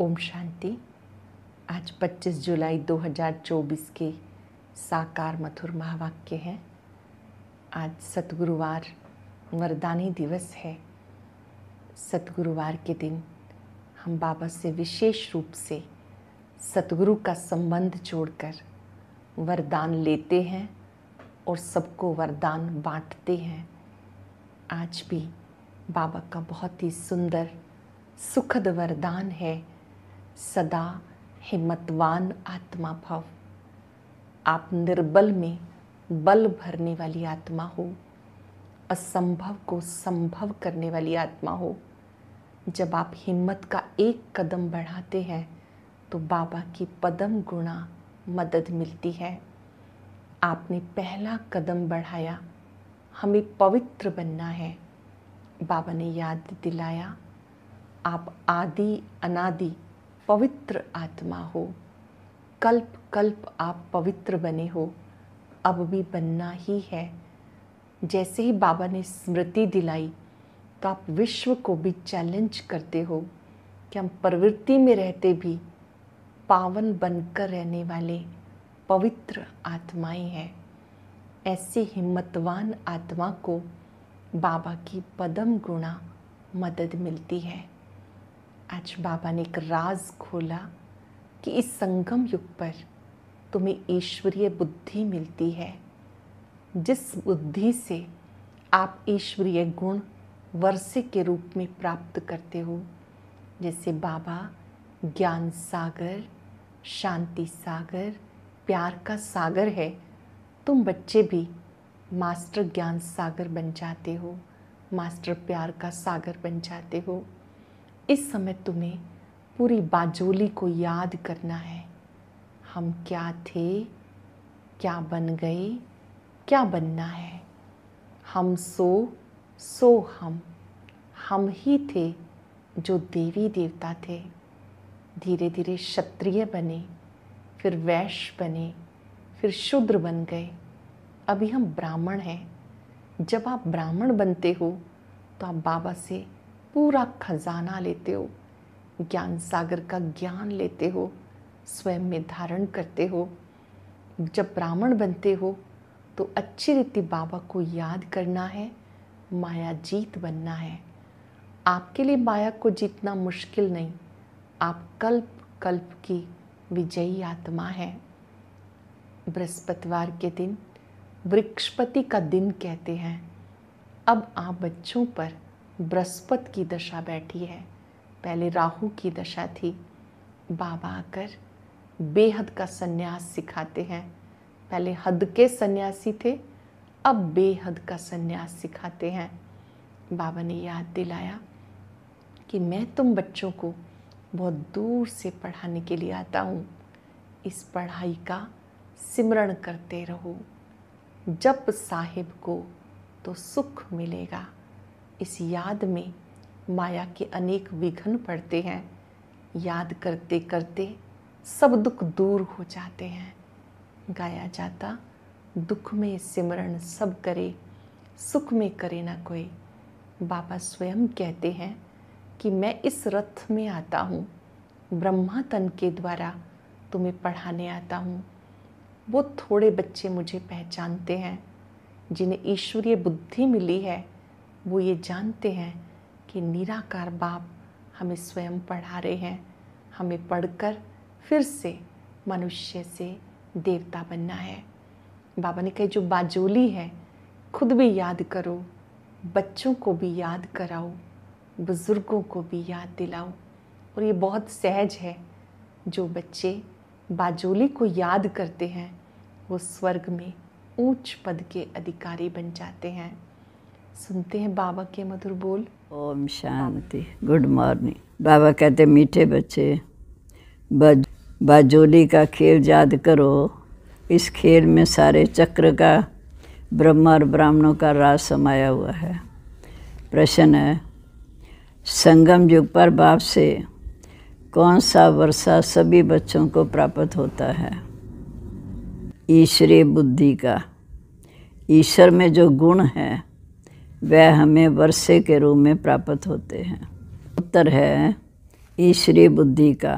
ओम शांति आज 25 जुलाई 2024 के साकार मथुर महावाक्य हैं आज सतगुरुवार वरदानी दिवस है सतगुरुवार के दिन हम बाबा से विशेष रूप से सतगुरु का संबंध जोड़कर वरदान लेते हैं और सबको वरदान बांटते हैं आज भी बाबा का बहुत ही सुंदर सुखद वरदान है सदा हिम्मतवान आत्मा भव आप निर्बल में बल भरने वाली आत्मा हो असंभव को संभव करने वाली आत्मा हो जब आप हिम्मत का एक कदम बढ़ाते हैं तो बाबा की पदम गुणा मदद मिलती है आपने पहला कदम बढ़ाया हमें पवित्र बनना है बाबा ने याद दिलाया आप आदि अनादि पवित्र आत्मा हो कल्प कल्प आप पवित्र बने हो अब भी बनना ही है जैसे ही बाबा ने स्मृति दिलाई तो आप विश्व को भी चैलेंज करते हो कि हम प्रवृत्ति में रहते भी पावन बनकर रहने वाले पवित्र आत्माएं हैं ऐसी हिम्मतवान आत्मा को बाबा की पदम गुणा मदद मिलती है आज बाबा ने एक राज खोला कि इस संगम युग पर तुम्हें ईश्वरीय बुद्धि मिलती है जिस बुद्धि से आप ईश्वरीय गुण वर्षे के रूप में प्राप्त करते हो जैसे बाबा ज्ञान सागर शांति सागर प्यार का सागर है तुम बच्चे भी मास्टर ज्ञान सागर बन जाते हो मास्टर प्यार का सागर बन जाते हो इस समय तुम्हें पूरी बाजोली को याद करना है हम क्या थे क्या बन गए क्या बनना है हम सो सो हम हम ही थे जो देवी देवता थे धीरे धीरे क्षत्रिय बने फिर वैश्य बने फिर शूद्र बन गए अभी हम ब्राह्मण हैं जब आप ब्राह्मण बनते हो तो आप बाबा से पूरा खजाना लेते हो ज्ञान सागर का ज्ञान लेते हो स्वयं में धारण करते हो जब ब्राह्मण बनते हो तो अच्छी रीति बाबा को याद करना है माया जीत बनना है आपके लिए माया को जीतना मुश्किल नहीं आप कल्प कल्प की विजयी आत्मा है बृहस्पतिवार के दिन वृक्षपति का दिन कहते हैं अब आप बच्चों पर बृहस्पति की दशा बैठी है पहले राहु की दशा थी बाबा आकर बेहद का सन्यास सिखाते हैं पहले हद के सन्यासी थे अब बेहद का सन्यास सिखाते हैं बाबा ने याद दिलाया कि मैं तुम बच्चों को बहुत दूर से पढ़ाने के लिए आता हूँ इस पढ़ाई का सिमरण करते रहो जप साहिब को तो सुख मिलेगा इस याद में माया के अनेक विघ्न पड़ते हैं याद करते करते सब दुख दूर हो जाते हैं गाया जाता दुख में सिमरण सब करे सुख में करे ना कोई बाबा स्वयं कहते हैं कि मैं इस रथ में आता हूँ ब्रह्मा तन के द्वारा तुम्हें पढ़ाने आता हूँ वो थोड़े बच्चे मुझे पहचानते हैं जिन्हें ईश्वरीय बुद्धि मिली है वो ये जानते हैं कि निराकार बाप हमें स्वयं पढ़ा रहे हैं हमें पढ़कर फिर से मनुष्य से देवता बनना है बाबा ने कहे जो बाजोली है खुद भी याद करो बच्चों को भी याद कराओ बुज़ुर्गों को भी याद दिलाओ और ये बहुत सहज है जो बच्चे बाजोली को याद करते हैं वो स्वर्ग में ऊंच पद के अधिकारी बन जाते हैं सुनते हैं बाबा के मधुर बोल ओम शांति गुड मॉर्निंग बाबा कहते मीठे बच्चे बज बाजोली का खेल याद करो इस खेल में सारे चक्र का ब्रह्मा और ब्राह्मणों का राज समाया हुआ है प्रश्न है संगम युग पर बाप से कौन सा वर्षा सभी बच्चों को प्राप्त होता है ईश्वरीय बुद्धि का ईश्वर में जो गुण है वह हमें वर्षे के रूप में प्राप्त होते हैं उत्तर है ईश्वरी बुद्धि का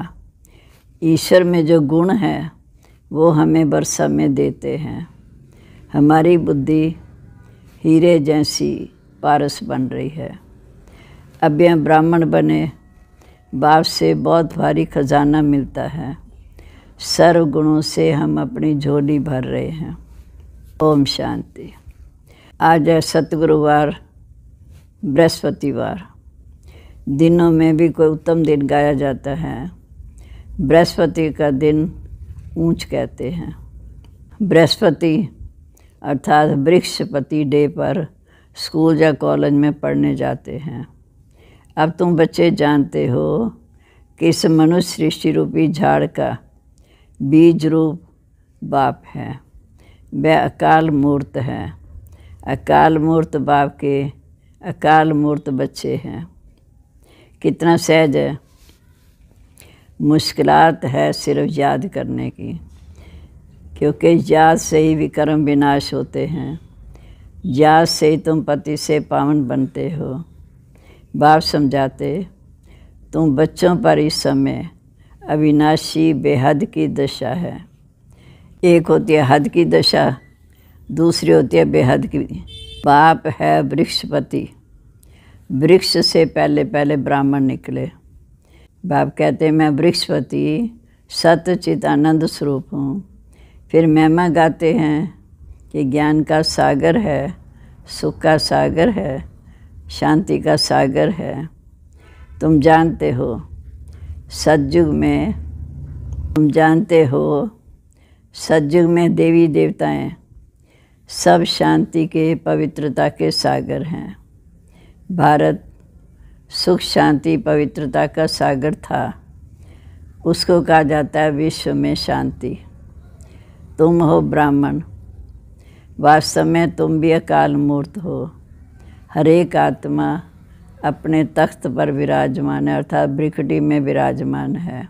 ईश्वर में जो गुण है वो हमें वर्षा में देते हैं हमारी बुद्धि हीरे जैसी पारस बन रही है अब यह ब्राह्मण बने बाप से बहुत भारी खजाना मिलता है सर्व गुणों से हम अपनी झोली भर रहे हैं ओम शांति आज है सतगुरुवार बृहस्पतिवार दिनों में भी कोई उत्तम दिन गाया जाता है बृहस्पति का दिन ऊंच कहते हैं बृहस्पति अर्थात वृक्षपति डे पर स्कूल या कॉलेज में पढ़ने जाते हैं अब तुम बच्चे जानते हो कि इस मनुष्य सृष्टि रूपी झाड़ का बीज रूप बाप है वह अकाल मूर्त है अकाल मूर्त बाप के अकाल मूर्त बच्चे हैं कितना सहज है मुश्किलात है सिर्फ याद करने की क्योंकि याद से ही विक्रम विनाश होते हैं याद से ही तुम पति से पावन बनते हो बाप समझाते तुम बच्चों पर इस समय अविनाशी बेहद की दशा है एक होती है हद की दशा दूसरी होती है बेहद की बाप है वृक्षपति वृक्ष से पहले पहले ब्राह्मण निकले बाप कहते हैं मैं वृक्षपति सत्यचित आनंद स्वरूप हूँ फिर महमा गाते हैं कि ज्ञान का सागर है सुख का सागर है शांति का सागर है तुम जानते हो सतयुग में तुम जानते हो सतयुग में देवी देवताएं सब शांति के पवित्रता के सागर हैं भारत सुख शांति पवित्रता का सागर था उसको कहा जाता है विश्व में शांति तुम हो ब्राह्मण वास्तव में तुम भी अकाल मूर्त हो हरेक आत्मा अपने तख्त पर विराजमान है अर्थात ब्रिकटी में विराजमान है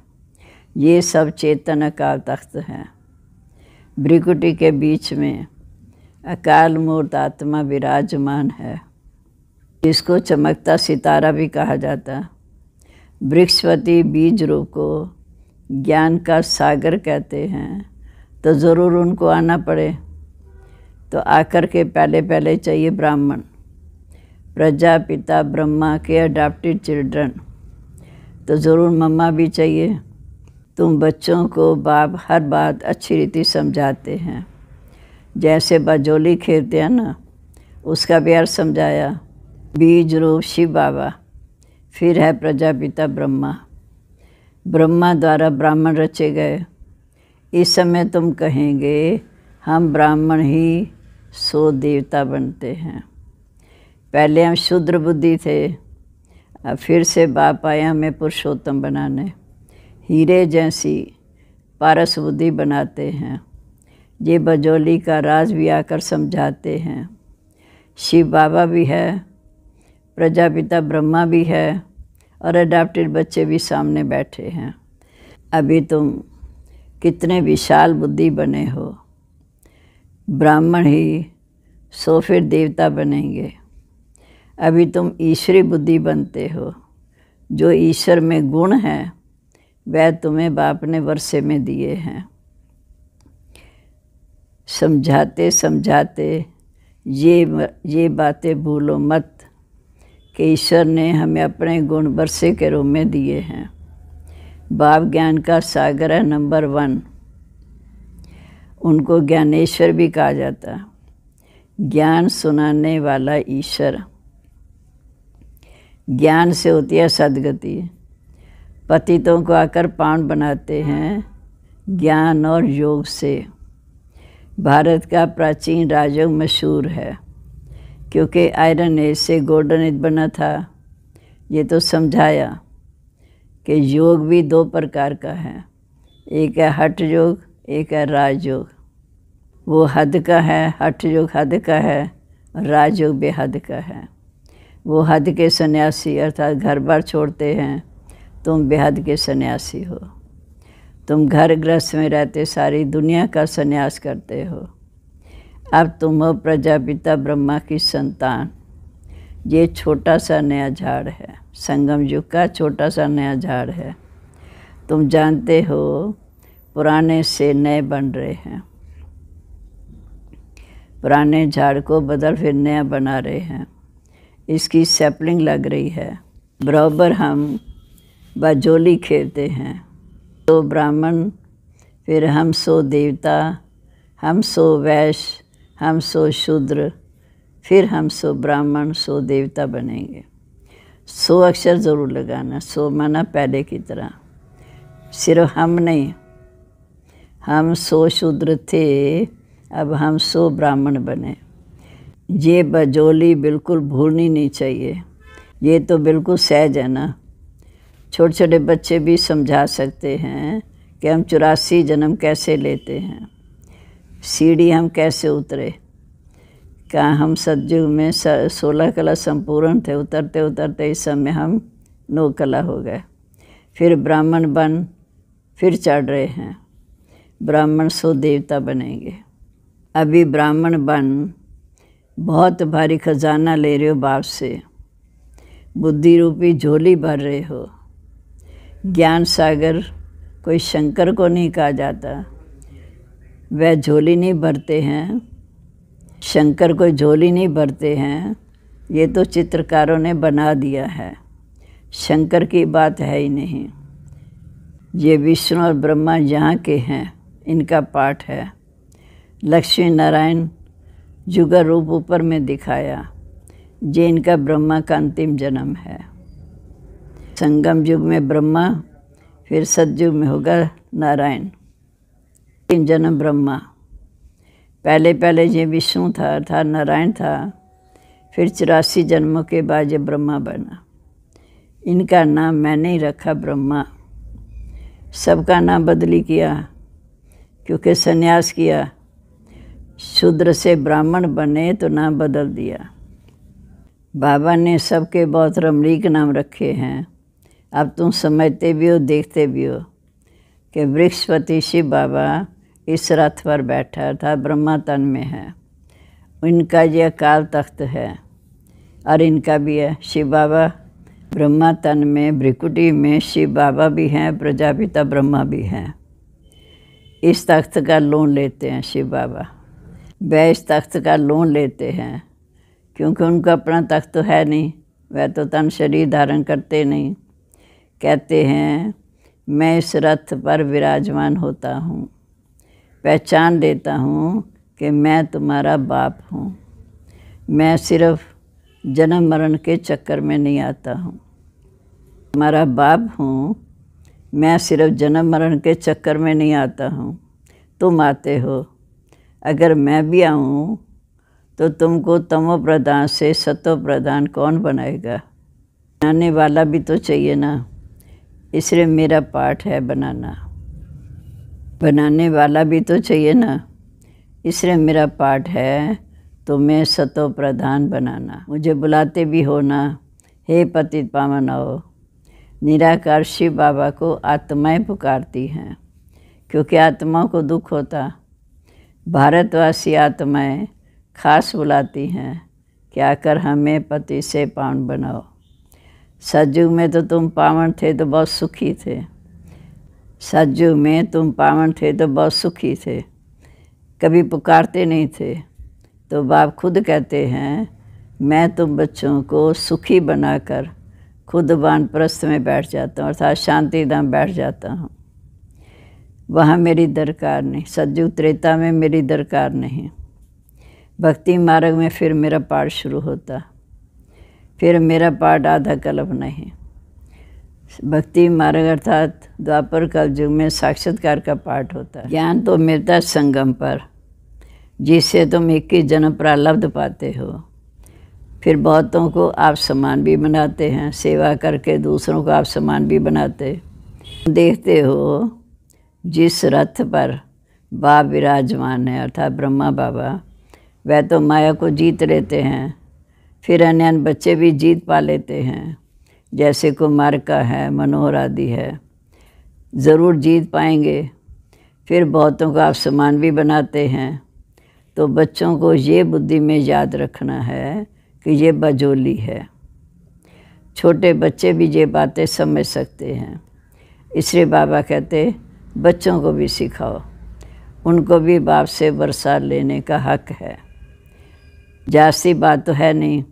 ये सब चेतन अकाल तख्त हैं ब्रिकुटी के बीच में अकाल मूर्त आत्मा विराजमान है इसको चमकता सितारा भी कहा जाता है बीज रूप को ज्ञान का सागर कहते हैं तो ज़रूर उनको आना पड़े तो आकर के पहले पहले चाहिए ब्राह्मण प्रजापिता ब्रह्मा के अडाप्टेड चिल्ड्रन तो ज़रूर मम्मा भी चाहिए तुम बच्चों को बाप हर बात अच्छी रीति समझाते हैं जैसे बाजोली खेलते हैं ना उसका भी अर्थ समझाया बीज रूप शिव बाबा फिर है प्रजापिता ब्रह्मा ब्रह्मा द्वारा ब्राह्मण रचे गए इस समय तुम कहेंगे हम ब्राह्मण ही सो देवता बनते हैं पहले हम शूद्र बुद्धि थे अब फिर से बाप आए हमें पुरुषोत्तम बनाने हीरे जैसी पारस बुद्धि बनाते हैं ये बजोली का राज भी आकर समझाते हैं शिव बाबा भी है प्रजापिता ब्रह्मा भी है और अडाप्टेड बच्चे भी सामने बैठे हैं अभी तुम कितने विशाल बुद्धि बने हो ब्राह्मण ही सो फिर देवता बनेंगे अभी तुम ईश्वरी बुद्धि बनते हो जो ईश्वर में गुण है वह तुम्हें बाप ने वर्षे में दिए हैं समझाते समझाते ये ये बातें भूलो मत कि ईश्वर ने हमें अपने गुण बरसे के रूप में दिए हैं बाप ज्ञान का सागर है नंबर वन उनको ज्ञानेश्वर भी कहा जाता है ज्ञान सुनाने वाला ईश्वर ज्ञान से होती है सदगति पतितों को आकर पाण बनाते हैं ज्ञान और योग से भारत का प्राचीन राजयोग मशहूर है क्योंकि आयरन एज से गोल्डन एज बना था ये तो समझाया कि योग भी दो प्रकार का है एक है हठ योग एक है राजयोग वो हद का है हठ योग हद का है राजयोग भी हद का है वो हद के सन्यासी अर्थात घर बार छोड़ते हैं तुम बेहद के सन्यासी हो तुम घर ग्रस्त में रहते सारी दुनिया का संन्यास करते हो अब तुम हो प्रजापिता ब्रह्मा की संतान ये छोटा सा नया झाड़ है संगम युग का छोटा सा नया झाड़ है तुम जानते हो पुराने से नए बन रहे हैं पुराने झाड़ को बदल फिर नया बना रहे हैं इसकी सैपलिंग लग रही है बराबर हम बाजोली खेलते हैं सो तो ब्राह्मण फिर हम सो देवता हम सो वैश्य हम सो शूद्र फिर हम सो ब्राह्मण सो देवता बनेंगे सो अक्षर ज़रूर लगाना सो माना पहले की तरह सिर्फ हम नहीं हम सो शूद्र थे अब हम सो ब्राह्मण बने ये बजोली बिल्कुल भूलनी नहीं चाहिए ये तो बिल्कुल सहज है ना छोटे छोटे बच्चे भी समझा सकते हैं कि हम चौरासी जन्म कैसे लेते हैं सीढ़ी हम कैसे उतरे क्या हम सतयुग में सोलह कला संपूर्ण थे उतरते उतरते इस समय हम नौ कला हो गए फिर ब्राह्मण बन फिर चढ़ रहे हैं ब्राह्मण सो देवता बनेंगे अभी ब्राह्मण बन बहुत भारी खजाना ले रहे हो बाप से बुद्धि रूपी झोली भर रहे हो ज्ञान सागर कोई शंकर को नहीं कहा जाता वह झोली नहीं भरते हैं शंकर कोई झोली नहीं भरते हैं ये तो चित्रकारों ने बना दिया है शंकर की बात है ही नहीं ये विष्णु और ब्रह्मा यहाँ के हैं इनका पाठ है लक्ष्मी नारायण जुगर रूप ऊपर में दिखाया जे इनका ब्रह्मा का अंतिम जन्म है संगम युग में ब्रह्मा फिर सतयुग में होगा नारायण तीन जन्म ब्रह्मा पहले पहले ये विष्णु था अर्थात नारायण था फिर चौरासी जन्मों के बाद ये ब्रह्मा बना इनका नाम मैंने ही रखा ब्रह्मा सबका नाम बदली किया क्योंकि सन्यास किया शूद्र से ब्राह्मण बने तो नाम बदल दिया बाबा ने सबके बहुत रमणीक नाम रखे हैं अब तुम समझते भी हो देखते भी हो कि वृक्षपति शिव बाबा इस रथ पर बैठा अर्थात ब्रह्मा तन में है उनका यह काल तख्त है और इनका भी है शिव बाबा ब्रह्मा तन में भ्रिकुटी में शिव बाबा भी हैं प्रजापिता ब्रह्मा भी हैं इस तख्त का लोन लेते हैं शिव बाबा वह इस तख्त का लोन लेते हैं क्योंकि उनका अपना तख्त तो है नहीं वह तो तन शरीर धारण करते नहीं कहते हैं मैं इस रथ पर विराजमान होता हूँ पहचान लेता हूँ कि मैं तुम्हारा बाप हूँ मैं सिर्फ जन्म मरण के चक्कर में नहीं आता हूँ तुम्हारा बाप हूँ मैं सिर्फ जन्म मरण के चक्कर में नहीं आता हूँ तुम आते हो अगर मैं भी आऊँ तो तुमको तमो प्रधान से सतो प्रधान कौन बनाएगा बनाने वाला भी तो चाहिए ना इसलिए मेरा पाठ है बनाना बनाने वाला भी तो चाहिए ना इसलिए मेरा पाठ है तो मैं सतो प्रधान बनाना मुझे बुलाते भी हो ना हे पतित पावन आओ निराकार शिव बाबा को आत्माएं पुकारती हैं क्योंकि आत्माओं को दुख होता भारतवासी आत्माएं खास बुलाती हैं कि आकर हमें पति से पावन बनाओ सज्जू में तो तुम पावन थे तो बहुत सुखी थे सज्जू में तुम पावन थे तो बहुत सुखी थे कभी पुकारते नहीं थे तो बाप खुद कहते हैं मैं तुम बच्चों को सुखी बनाकर खुद वानप्रस्थ में बैठ जाता हूँ अर्थात शांति धाम बैठ जाता हूँ वहाँ मेरी दरकार नहीं सज्जु त्रेता में मेरी दरकार नहीं भक्ति मार्ग में फिर मेरा पाठ शुरू होता फिर मेरा पाठ आधा कल्प नहीं भक्ति मार्ग अर्थात द्वापर कल युग में साक्षात्कार का पाठ होता है ज्ञान तो मिलता संगम पर जिससे तुम इक्कीस जन्म प्रलब्ध पाते हो फिर बहुतों को आप समान भी बनाते हैं सेवा करके दूसरों को आप समान भी बनाते देखते हो जिस रथ पर बाप विराजमान है अर्थात ब्रह्मा बाबा वह तो माया को जीत लेते हैं फिर अन्य अन्य बच्चे भी जीत पा लेते हैं जैसे कुमार का है मनोहर आदि है ज़रूर जीत पाएंगे फिर बहुतों का आप समान भी बनाते हैं तो बच्चों को ये बुद्धि में याद रखना है कि ये बजोली है छोटे बच्चे भी ये बातें समझ सकते हैं इसलिए बाबा कहते बच्चों को भी सिखाओ उनको भी बाप से बरसात लेने का हक है जास्ती बात तो है नहीं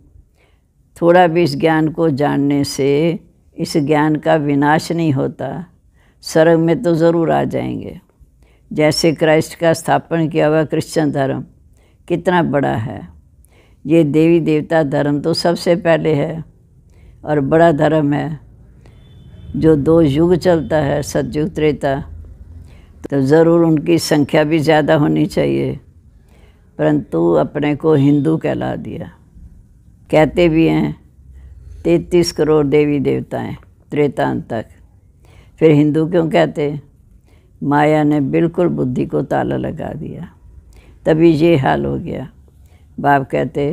थोड़ा भी इस ज्ञान को जानने से इस ज्ञान का विनाश नहीं होता सर्ग में तो ज़रूर आ जाएंगे जैसे क्राइस्ट का स्थापन किया हुआ क्रिश्चियन धर्म कितना बड़ा है ये देवी देवता धर्म तो सबसे पहले है और बड़ा धर्म है जो दो युग चलता है सतयुग त्रेता तो ज़रूर उनकी संख्या भी ज़्यादा होनी चाहिए परंतु अपने को हिंदू कहला दिया कहते भी हैं तैतीस करोड़ देवी देवताएं त्रेतान तक फिर हिंदू क्यों कहते माया ने बिल्कुल बुद्धि को ताला लगा दिया तभी ये हाल हो गया बाप कहते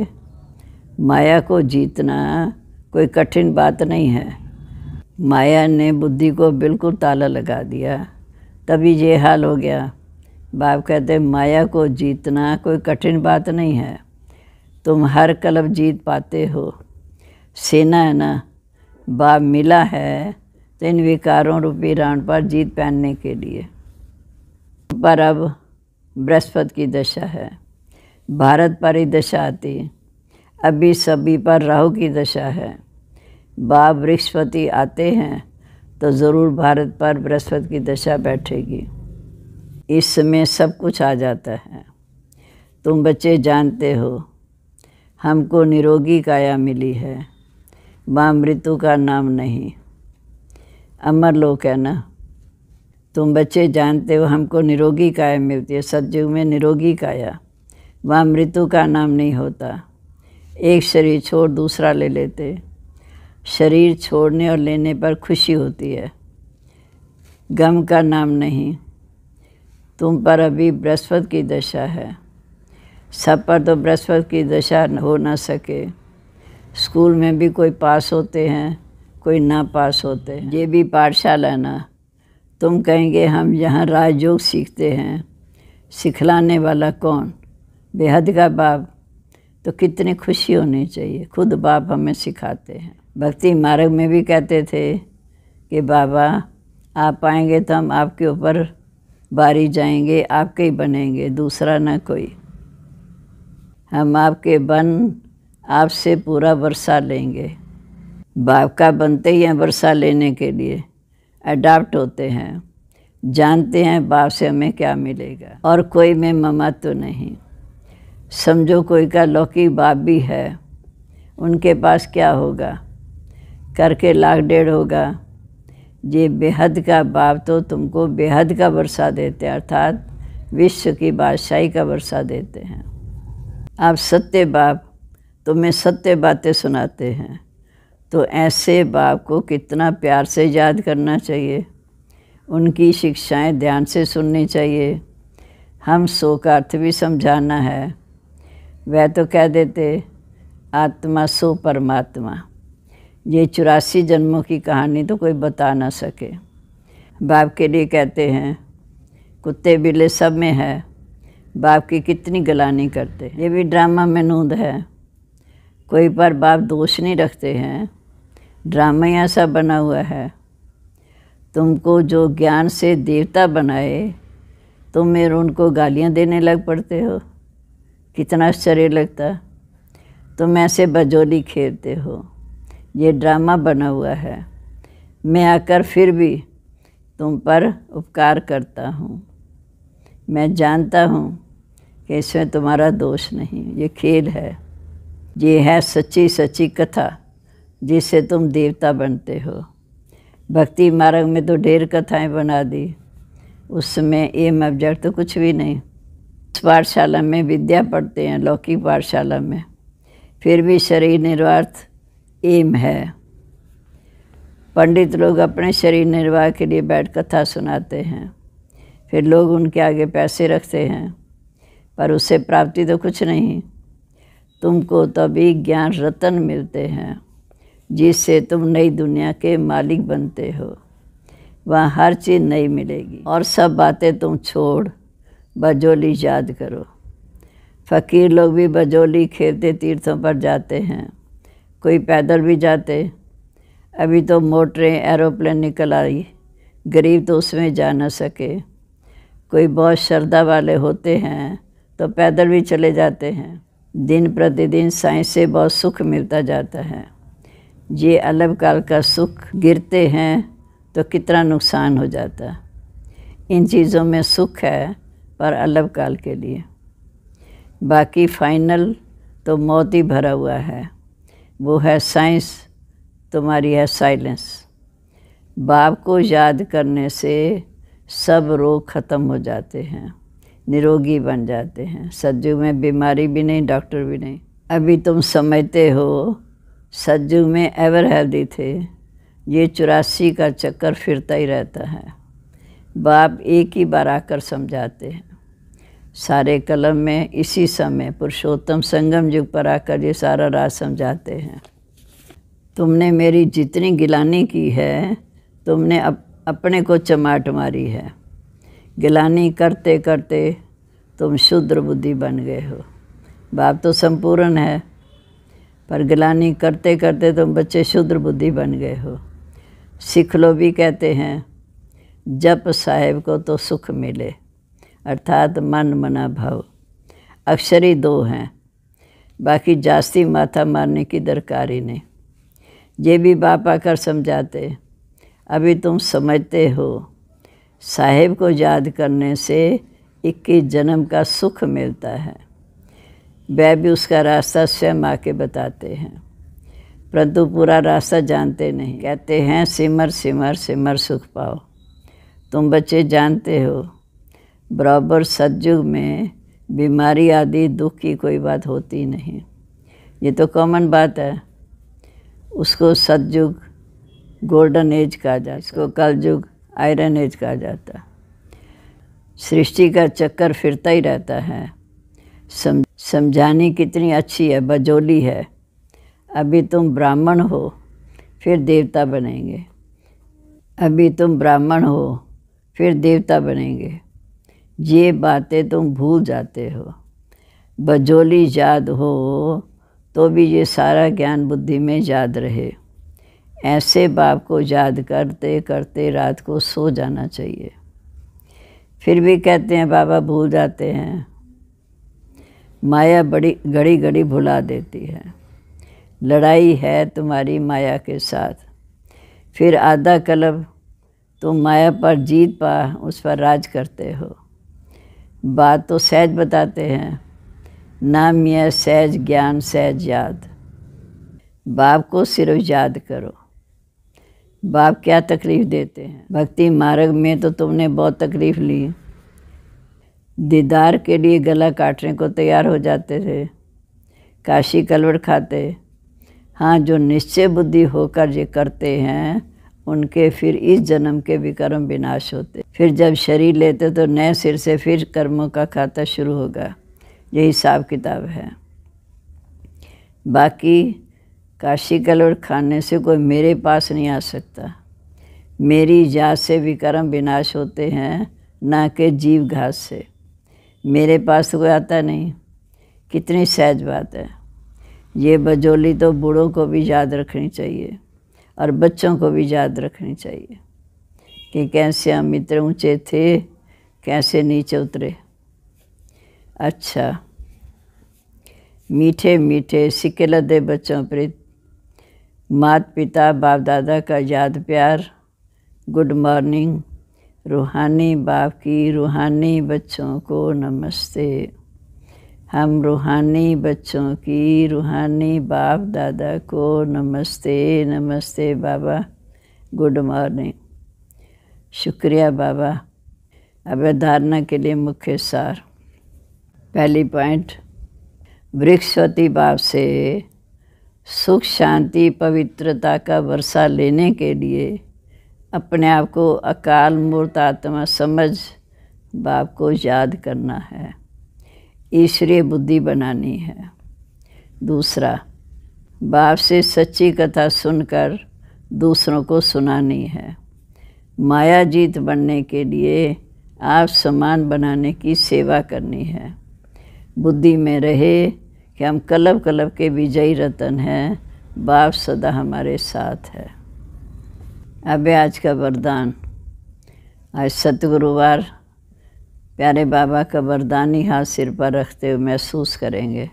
माया को जीतना कोई कठिन बात नहीं है माया ने बुद्धि को बिल्कुल ताला लगा दिया तभी ये हाल हो गया बाप कहते माया को जीतना कोई कठिन बात नहीं है तुम हर कलब जीत पाते हो सेना है ना बाप मिला है तो इन विकारों रूपी राण पर जीत पहनने के लिए पर अब बृहस्पति की दशा है भारत पर ही दशा आती अभी सभी पर राहु की दशा है बाप बृहस्पति आते हैं तो ज़रूर भारत पर बृहस्पति की दशा बैठेगी इसमें सब कुछ आ जाता है तुम बच्चे जानते हो हमको निरोगी काया मिली है माँ मृत्यु का नाम नहीं अमर लोक है ना तुम बच्चे जानते हो हमको निरोगी काया मिलती है सतयुग में निरोगी काया वहाँ मृत्यु का नाम नहीं होता एक शरीर छोड़ दूसरा ले लेते शरीर छोड़ने और लेने पर खुशी होती है गम का नाम नहीं तुम पर अभी बृहस्पति की दशा है सब पर तो बृहस्पति की दशा हो ना सके स्कूल में भी कोई पास होते हैं कोई ना पास होते हैं ये भी पाठशाला ना तुम कहेंगे हम यहाँ राजयोग सीखते हैं सिखलाने वाला कौन बेहद का बाप तो कितनी खुशी होनी चाहिए खुद बाप हमें सिखाते हैं भक्ति मार्ग में भी कहते थे कि बाबा आप आएंगे तो हम आपके ऊपर बारी जाएंगे आपके ही बनेंगे दूसरा ना कोई हम आपके बन आपसे पूरा वर्षा लेंगे बाप का बनते ही हैं वर्षा लेने के लिए अडाप्ट होते हैं जानते हैं बाप से हमें क्या मिलेगा और कोई में ममा तो नहीं समझो कोई का लौकी बाप भी है उनके पास क्या होगा करके लाख डेढ़ होगा ये बेहद का बाप तो तुमको बेहद का वर्षा देते अर्थात विश्व की बादशाही का वर्षा देते हैं आप सत्य बाप तुम्हें सत्य बातें सुनाते हैं तो ऐसे बाप को कितना प्यार से याद करना चाहिए उनकी शिक्षाएं ध्यान से सुननी चाहिए हम सो का अर्थ भी समझाना है वह तो कह देते आत्मा सो परमात्मा ये चौरासी जन्मों की कहानी तो कोई बता ना सके बाप के लिए कहते हैं कुत्ते बिल्ले सब में है बाप की कितनी गलानी करते ये भी ड्रामा में नूंद है कोई पर बाप दोष नहीं रखते हैं ड्रामा ही ऐसा बना हुआ है तुमको जो ज्ञान से देवता बनाए तुम मेरे उनको गालियाँ देने लग पड़ते हो कितना आश्चर्य लगता तुम ऐसे बजोली खेलते हो ये ड्रामा बना हुआ है मैं आकर फिर भी तुम पर उपकार करता हूँ मैं जानता हूँ कि इसमें तुम्हारा दोष नहीं ये खेल है ये है सच्ची सच्ची कथा जिससे तुम देवता बनते हो भक्ति मार्ग में तो ढेर कथाएं बना दी उसमें एम ऑब्जेक्ट तो कुछ भी नहीं पाठशाला में विद्या पढ़ते हैं लौकिक पाठशाला में फिर भी शरीर निर्वार्थ एम है पंडित लोग अपने शरीर निर्वाह के लिए बैठ कथा सुनाते हैं फिर लोग उनके आगे पैसे रखते हैं पर उससे प्राप्ति तो कुछ नहीं तुमको तभी तो ज्ञान रतन मिलते हैं जिससे तुम नई दुनिया के मालिक बनते हो वह हर चीज़ नई मिलेगी और सब बातें तुम छोड़ बजोली याद करो फ़कीर लोग भी बजोली खेलते तीर्थों पर जाते हैं कोई पैदल भी जाते अभी तो मोटरें एरोप्लेन निकल आई गरीब तो उसमें जा ना सके कोई बहुत श्रद्धा वाले होते हैं तो पैदल भी चले जाते हैं दिन प्रतिदिन साइंस से बहुत सुख मिलता जाता है ये अलग काल का सुख गिरते हैं तो कितना नुकसान हो जाता है इन चीज़ों में सुख है पर अलग काल के लिए बाकी फाइनल तो मौत ही भरा हुआ है वो है साइंस तुम्हारी है साइलेंस बाप को याद करने से सब रोग ख़त्म हो जाते हैं निरोगी बन जाते हैं सज्जू में बीमारी भी नहीं डॉक्टर भी नहीं अभी तुम समझते हो सज्जू में एवर हेल्दी थे ये चौरासी का चक्कर फिरता ही रहता है बाप एक ही बार आकर समझाते हैं सारे कलम में इसी समय पुरुषोत्तम संगम युग पर आकर ये सारा राज समझाते हैं तुमने मेरी जितनी गिलानी की है तुमने अप, अपने को चमाट मारी है गिलानी करते करते तुम शुद्र बुद्धि बन गए हो बाप तो संपूर्ण है पर गिलानी करते करते तुम बच्चे शुद्र बुद्धि बन गए हो सिख लो भी कहते हैं जप साहेब को तो सुख मिले अर्थात मन मना भाव अक्षर ही दो हैं बाकी जास्ती माथा मारने की दरकार ही नहीं ये भी बाप आकर समझाते अभी तुम समझते हो साहेब को याद करने से इक्कीस जन्म का सुख मिलता है वह भी उसका रास्ता स्वयं आके बताते हैं परंतु पूरा रास्ता जानते नहीं कहते हैं सिमर सिमर सिमर सुख पाओ तुम बच्चे जानते हो बराबर सदयुग में बीमारी आदि दुख की कोई बात होती नहीं ये तो कॉमन बात है उसको सतयुग गोल्डन एज कहा जाता इसको कलयुग आयरन एज कहा जाता सृष्टि का चक्कर फिरता ही रहता है सम समझानी कितनी अच्छी है बजोली है अभी तुम ब्राह्मण हो फिर देवता बनेंगे अभी तुम ब्राह्मण हो फिर देवता बनेंगे ये बातें तुम भूल जाते हो बजोली याद हो तो भी ये सारा ज्ञान बुद्धि में याद रहे ऐसे बाप को याद करते करते रात को सो जाना चाहिए फिर भी कहते हैं बाबा भूल जाते हैं माया बड़ी घड़ी घड़ी भुला देती है लड़ाई है तुम्हारी माया के साथ फिर आधा कलब तुम माया पर जीत पा उस पर राज करते हो बात तो सहज बताते हैं नाम यह सहज ज्ञान सहज याद बाप को सिर्फ याद करो बाप क्या तकलीफ़ देते हैं भक्ति मार्ग में तो तुमने बहुत तकलीफ़ ली दीदार के लिए गला काटने को तैयार हो जाते थे काशी कलवड़ खाते हाँ जो निश्चय बुद्धि होकर ये करते हैं उनके फिर इस जन्म के भी कर्म विनाश होते फिर जब शरीर लेते तो नए सिर से फिर कर्मों का खाता शुरू होगा यही हिसाब किताब है बाकी काशी कलर खाने से कोई मेरे पास नहीं आ सकता मेरी जात से भी कर्म विनाश होते हैं ना कि जीव घास से मेरे पास तो कोई आता नहीं कितनी सहज बात है ये बजोली तो बूढ़ों को भी याद रखनी चाहिए और बच्चों को भी याद रखनी चाहिए कि कैसे हम इतने ऊँचे थे कैसे नीचे उतरे अच्छा मीठे मीठे सिक्के लदे बच्चों पर मात पिता बाप दादा का याद प्यार गुड मॉर्निंग रूहानी बाप की रूहानी बच्चों को नमस्ते हम रूहानी बच्चों की रूहानी बाप दादा को नमस्ते नमस्ते बाबा गुड मॉर्निंग शुक्रिया बाबा अवधारणा के लिए मुख्य सार पहली पॉइंट वृक्षवती बाप से सुख शांति पवित्रता का वर्षा लेने के लिए अपने आप को अकाल मूर्त आत्मा समझ बाप को याद करना है ईश्वरीय बुद्धि बनानी है दूसरा बाप से सच्ची कथा सुनकर दूसरों को सुनानी है माया जीत बनने के लिए आप समान बनाने की सेवा करनी है बुद्धि में रहे कि हम कलब कलब के विजयी रतन हैं बाप सदा हमारे साथ है अब आज का वरदान आज सतगुरुवार प्यारे बाबा का वरदानी हाथ सिर पर रखते हुए महसूस करेंगे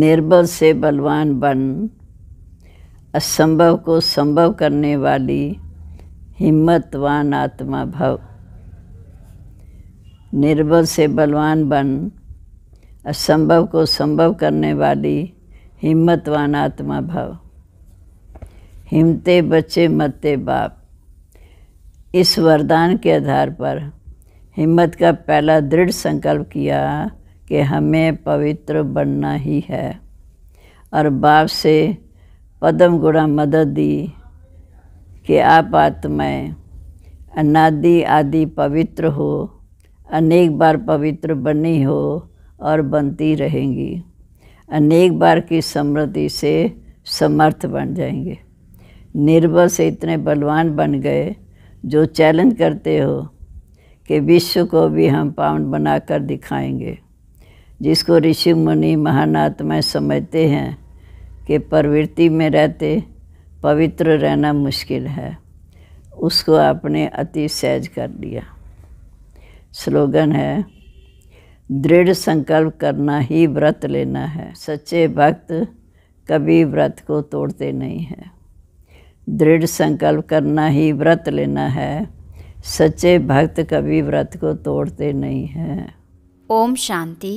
निर्बल से बलवान बन असंभव को संभव करने वाली हिम्मतवान आत्मा भव निर्बल से बलवान बन असंभव को संभव करने वाली हिम्मतवान आत्मा भव हिमते बच्चे मते बाप इस वरदान के आधार पर हिम्मत का पहला दृढ़ संकल्प किया कि हमें पवित्र बनना ही है और बाप से पदम गुणा मदद दी कि आप आत्माएं अनादि आदि पवित्र हो अनेक बार पवित्र बनी हो और बनती रहेंगी अनेक बार की समृद्धि से समर्थ बन जाएंगे निर्बल से इतने बलवान बन गए जो चैलेंज करते हो कि विश्व को भी हम पावन बनाकर दिखाएंगे जिसको ऋषि मुनि महानात्मा समझते हैं कि प्रवृत्ति में रहते पवित्र रहना मुश्किल है उसको आपने अति सहज कर दिया स्लोगन है दृढ़ संकल्प करना ही व्रत लेना है सच्चे भक्त कभी व्रत को तोड़ते नहीं हैं दृढ़ संकल्प करना ही व्रत लेना है सच्चे भक्त कभी व्रत को तोड़ते नहीं हैं ओम शांति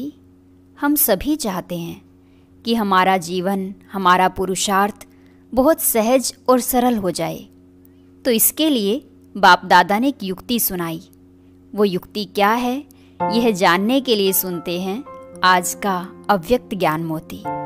हम सभी चाहते हैं कि हमारा जीवन हमारा पुरुषार्थ बहुत सहज और सरल हो जाए तो इसके लिए बाप दादा ने एक युक्ति सुनाई वो युक्ति क्या है यह जानने के लिए सुनते हैं आज का अव्यक्त ज्ञान मोती